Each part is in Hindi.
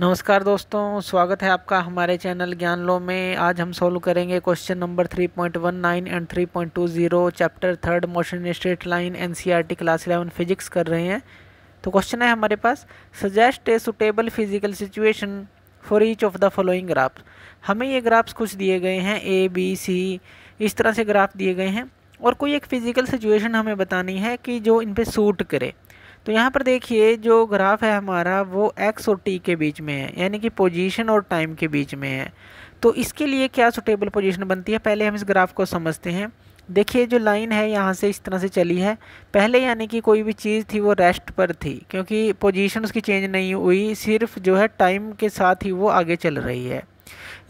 नमस्कार दोस्तों स्वागत है आपका हमारे चैनल ज्ञान लो में आज हम सोल्व करेंगे question number 3.19 and 3.20 chapter third motion straight line NCERT class eleven physics कर रहे हैं तो क्वेश्चन है हमारे पास suggest a suitable physical situation for each of the following graphs हमें ये ग्राफ्स कुछ दिए गए हैं ए बी सी इस तरह से ग्राफ दिए गए हैं और कोई एक फ़िज़िकल सिचुएशन हमें बतानी है कि जो इन पर सूट करे तो यहाँ पर देखिए जो ग्राफ है हमारा वो एक्स और टी के बीच में है यानी कि पोजीशन और टाइम के बीच में है तो इसके लिए क्या सुटेबल पोजीशन बनती है पहले हम इस ग्राफ को समझते हैं देखिए जो लाइन है यहाँ से इस तरह से चली है पहले यानी कि कोई भी चीज़ थी वो रेस्ट पर थी क्योंकि पोजीशन उसकी चेंज नहीं हुई सिर्फ जो है टाइम के साथ ही वो आगे चल रही है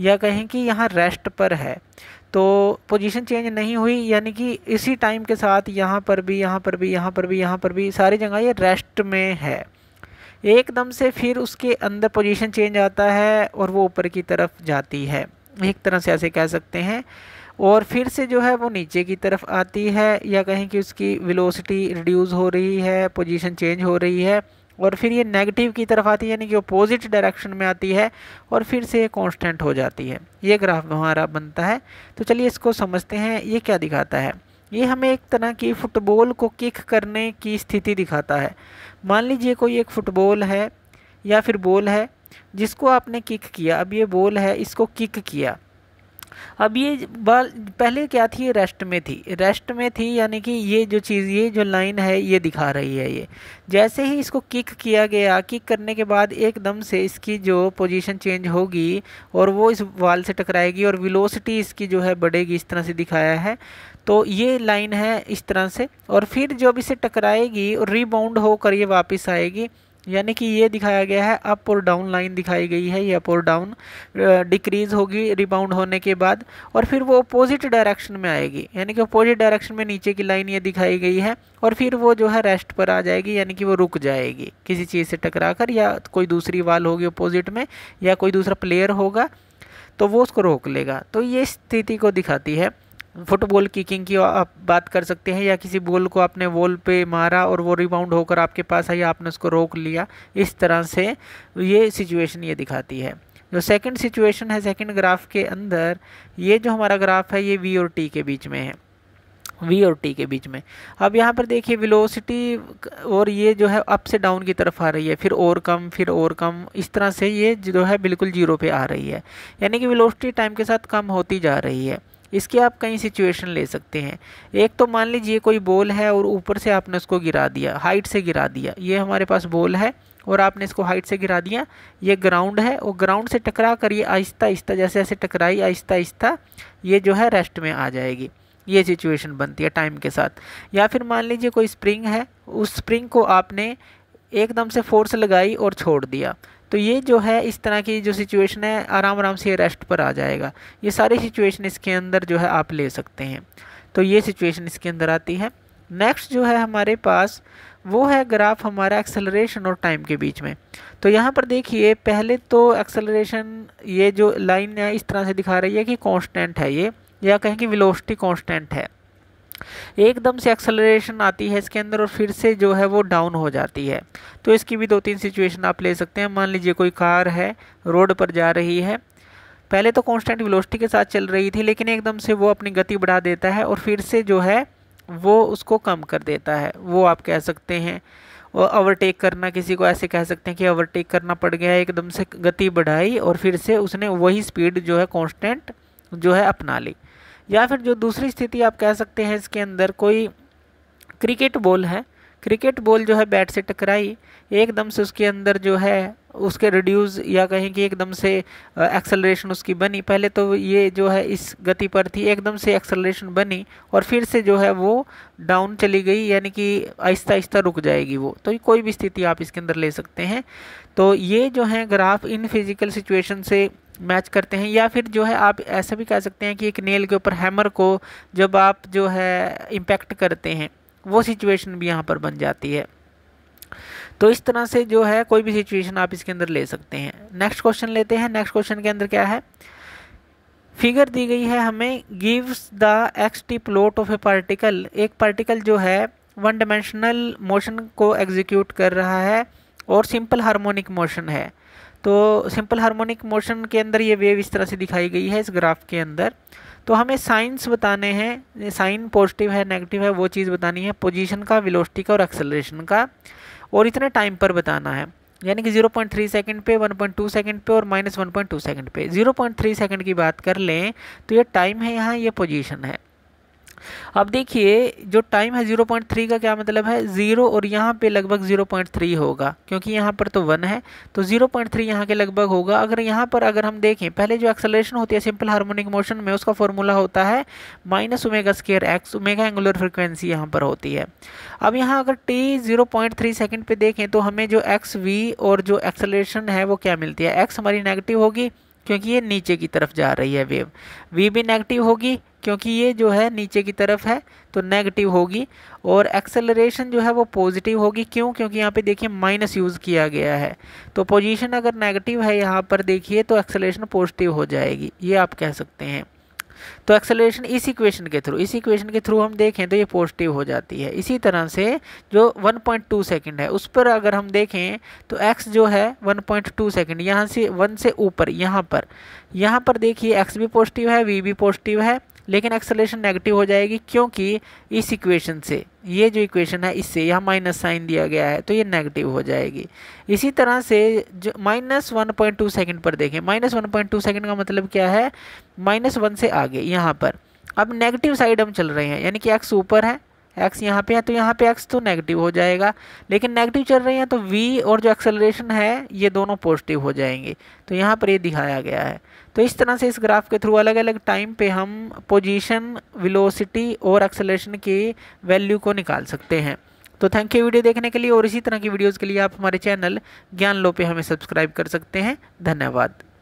या कहें कि यहाँ रेस्ट पर है तो पोजीशन चेंज नहीं हुई यानी कि इसी टाइम के साथ यहाँ पर भी यहाँ पर भी यहाँ पर भी यहाँ पर भी सारी जगह ये रेस्ट में है एकदम से फिर उसके अंदर पोजीशन चेंज आता है और वो ऊपर की तरफ जाती है एक तरह से ऐसे कह सकते हैं और फिर से जो है वो नीचे की तरफ आती है या कहें कि उसकी विलोसिटी रिड्यूस हो रही है पोजीशन चेंज हो रही है और फिर ये नेगेटिव की तरफ आती है यानी कि अपोजिट डायरेक्शन में आती है और फिर से ये कांस्टेंट हो जाती है ये ग्राफ हमारा बनता है तो चलिए इसको समझते हैं ये क्या दिखाता है ये हमें एक तरह की फ़ुटबॉल को किक करने की स्थिति दिखाता है मान लीजिए कोई एक फ़ुटबॉल है या फिर बॉल है जिसको आपने किक किया अब ये बॉल है इसको किक किया अब ये बाल पहले क्या थी रेस्ट में थी रेस्ट में थी यानी कि ये जो चीज़ ये जो लाइन है ये दिखा रही है ये जैसे ही इसको किक किया गया किक करने के बाद एकदम से इसकी जो पोजीशन चेंज होगी और वो इस वाल से टकराएगी और विलोसिटी इसकी जो है बढ़ेगी इस तरह से दिखाया है तो ये लाइन है इस तरह से और फिर जब इसे टकराएगी और रिबाउंड होकर ये वापस आएगी यानी कि ये दिखाया गया है अप और डाउन लाइन दिखाई गई है ये अप और डाउन डिक्रीज़ होगी रिबाउंड होने के बाद और फिर वो अपोजिट डायरेक्शन में आएगी यानी कि अपोजिट डायरेक्शन में नीचे की लाइन ये दिखाई गई है और फिर वो जो है रेस्ट पर आ जाएगी यानी कि वो रुक जाएगी किसी चीज़ से टकरा कर या कोई दूसरी वाल होगी अपोजिट में या कोई दूसरा प्लेयर होगा तो वो उसको रोक लेगा तो ये स्थिति को दिखाती है फुटबॉल किकिंग की आप बात कर सकते हैं या किसी बॉल को आपने वॉल पे मारा और वो रिबाउंड होकर आपके पास आई आपने उसको रोक लिया इस तरह से ये सिचुएशन ये दिखाती है जो सेकंड सिचुएशन है सेकंड ग्राफ के अंदर ये जो हमारा ग्राफ है ये वी और टी के बीच में है वी और टी के बीच में अब यहाँ पर देखिए विलोसिटी और ये जो है अप से डाउन की तरफ आ रही है फिर और कम फिर और कम इस तरह से ये जो है बिल्कुल जीरो पे आ रही है यानी कि विलोसिटी टाइम के साथ कम होती जा रही है इसकी आप कई सिचुएशन ले सकते हैं एक तो मान लीजिए कोई बॉल है और ऊपर से आपने उसको गिरा दिया हाइट से गिरा दिया ये हमारे पास बॉल है और आपने इसको हाइट से गिरा दिया ये ग्राउंड है और ग्राउंड से टकरा कर ये आहिस्ता आहिस्ता जैसे जैसे टकराई आहिस्ता आहिस्ता ये जो है रेस्ट में आ जाएगी ये सिचुएशन बनती है टाइम के साथ या फिर मान लीजिए कोई स्प्रिंग है उस स्प्रिंग को आपने एकदम से फोर्स लगाई और छोड़ दिया तो ये जो है इस तरह की जो सिचुएशन है आराम आराम से रेस्ट पर आ जाएगा ये सारी सिचुएशन इसके अंदर जो है आप ले सकते हैं तो ये सिचुएशन इसके अंदर आती है नेक्स्ट जो है हमारे पास वो है ग्राफ हमारा एक्सेलरेशन और टाइम के बीच में तो यहाँ पर देखिए पहले तो एक्सेलरेशन ये जो लाइन है इस तरह से दिखा रही है कि कांस्टेंट है ये या कहें कि विलोस्टी कांस्टेंट है एकदम से एक्सेलरेशन आती है इसके अंदर और फिर से जो है वो डाउन हो जाती है तो इसकी भी दो तीन सिचुएशन आप ले सकते हैं मान लीजिए कोई कार है रोड पर जा रही है पहले तो कांस्टेंट वेलोसिटी के साथ चल रही थी लेकिन एकदम से वो अपनी गति बढ़ा देता है और फिर से जो है वो उसको कम कर देता है वो आप कह सकते हैं और ओवरटेक करना किसी को ऐसे कह सकते हैं कि ओवरटेक करना पड़ गया एकदम से गति बढ़ाई और फिर से उसने वही स्पीड जो है कांस्टेंट जो है अपना ली या फिर जो दूसरी स्थिति आप कह सकते हैं इसके अंदर कोई क्रिकेट बॉल है क्रिकेट बॉल जो है बैट से टकराई एकदम से उसके अंदर जो है उसके रिड्यूस या कहें कि एकदम से एक्सेलरेशन उसकी बनी पहले तो ये जो है इस गति पर थी एकदम से एक्सेलरेशन बनी और फिर से जो है वो डाउन चली गई यानी कि आहिस्ता आहिस्ता रुक जाएगी वो तो कोई भी स्थिति आप इसके अंदर ले सकते हैं तो ये जो है ग्राफ इन फिज़िकल सिचुएशन से मैच करते हैं या फिर जो है आप ऐसा भी कह सकते हैं कि एक नेल के ऊपर हैमर को जब आप जो है इम्पैक्ट करते हैं वो सिचुएशन भी यहाँ पर बन जाती है तो इस तरह से जो है कोई भी सिचुएशन आप इसके अंदर ले सकते हैं नेक्स्ट क्वेश्चन लेते हैं नेक्स्ट क्वेश्चन के अंदर क्या है फिगर दी गई है हमें gives the x t plot of a particle एक पार्टिकल जो है वन डायमेंशनल मोशन को एग्जीक्यूट कर रहा है और सिंपल हार्मोनिक मोशन है तो सिंपल हार्मोनिक मोशन के अंदर ये वेव इस तरह से दिखाई गई है इस ग्राफ के अंदर तो हमें साइंस बताने हैं साइन पॉजिटिव है नेगेटिव है वो चीज़ बतानी है पोजीशन का वेलोसिटी का और एक्सेलरेशन का और इतने टाइम पर बताना है यानी कि 0.3 सेकंड पे 1.2 सेकंड पे और माइनस वन पॉइंट सेकंड पे 0.3 सेकंड की बात कर लें तो ये टाइम है यहाँ ये पोजीशन है अब देखिए जो टाइम है 0.3 का क्या मतलब है ज़ीरो और यहाँ पे लगभग 0.3 होगा क्योंकि यहाँ पर तो वन है तो 0.3 पॉइंट थ्री यहाँ के लगभग होगा अगर यहाँ पर अगर हम देखें पहले जो एक्सेलरेशन होती है सिंपल हार्मोनिक मोशन में उसका फॉर्मूला होता है minus omega square x omega angular frequency यहाँ पर होती है अब यहाँ अगर t zero point three second पर देखें तो हमें जो एक्स वी और जो एक्सेलरेशन है वो क्या मिलती है एक्स हमारी नेगेटिव होगी क्योंकि ये नीचे की तरफ जा रही है वेव वी भी नेगेटिव होगी क्योंकि ये जो है नीचे की तरफ है तो नेगेटिव होगी और एक्सेलरेशन जो है वो पॉजिटिव होगी क्यों क्योंकि यहाँ पे देखिए माइनस यूज़ किया गया है तो पोजीशन अगर नेगेटिव है यहाँ पर देखिए तो एक्सेलरेशन पॉजिटिव हो जाएगी ये आप कह सकते हैं तो एक्सेलरेशन इस इक्वेशन के थ्रू इस इक्वेशन के थ्रू हम देखें तो ये पॉजिटिव हो जाती है इसी तरह से जो 1.2 सेकंड है उस पर अगर हम देखें तो एक्स जो है 1.2 सेकंड यहाँ से वन से ऊपर यहाँ पर यहाँ पर देखिए एक्स भी पॉजिटिव है वी भी पॉजिटिव है लेकिन एक्सलेशन नेगेटिव हो जाएगी क्योंकि इस इक्वेशन से ये जो इक्वेशन है इससे यहाँ माइनस साइन दिया गया है तो ये नेगेटिव हो जाएगी इसी तरह से जो minus one point two second पर देखें minus one point two second का मतलब क्या है माइनस वन से आगे यहाँ पर अब नेगेटिव साइड हम चल रहे हैं यानी कि एक्स ऊपर है एक्स यहाँ पे है तो यहाँ पे एक्स तो नेगेटिव हो जाएगा लेकिन नेगेटिव चल रहे हैं तो वी और जो एक्सेलरेशन है ये दोनों पॉजिटिव हो जाएंगे तो यहाँ पर ये दिखाया गया है तो इस तरह से इस ग्राफ के थ्रू अलग अलग टाइम पे हम पोजीशन वेलोसिटी और एक्सेलरेशन की वैल्यू को निकाल सकते हैं तो थैंक यू वीडियो देखने के लिए और इसी तरह की वीडियोज़ के लिए आप हमारे चैनल ज्ञान लो पे हमें सब्सक्राइब कर सकते हैं धन्यवाद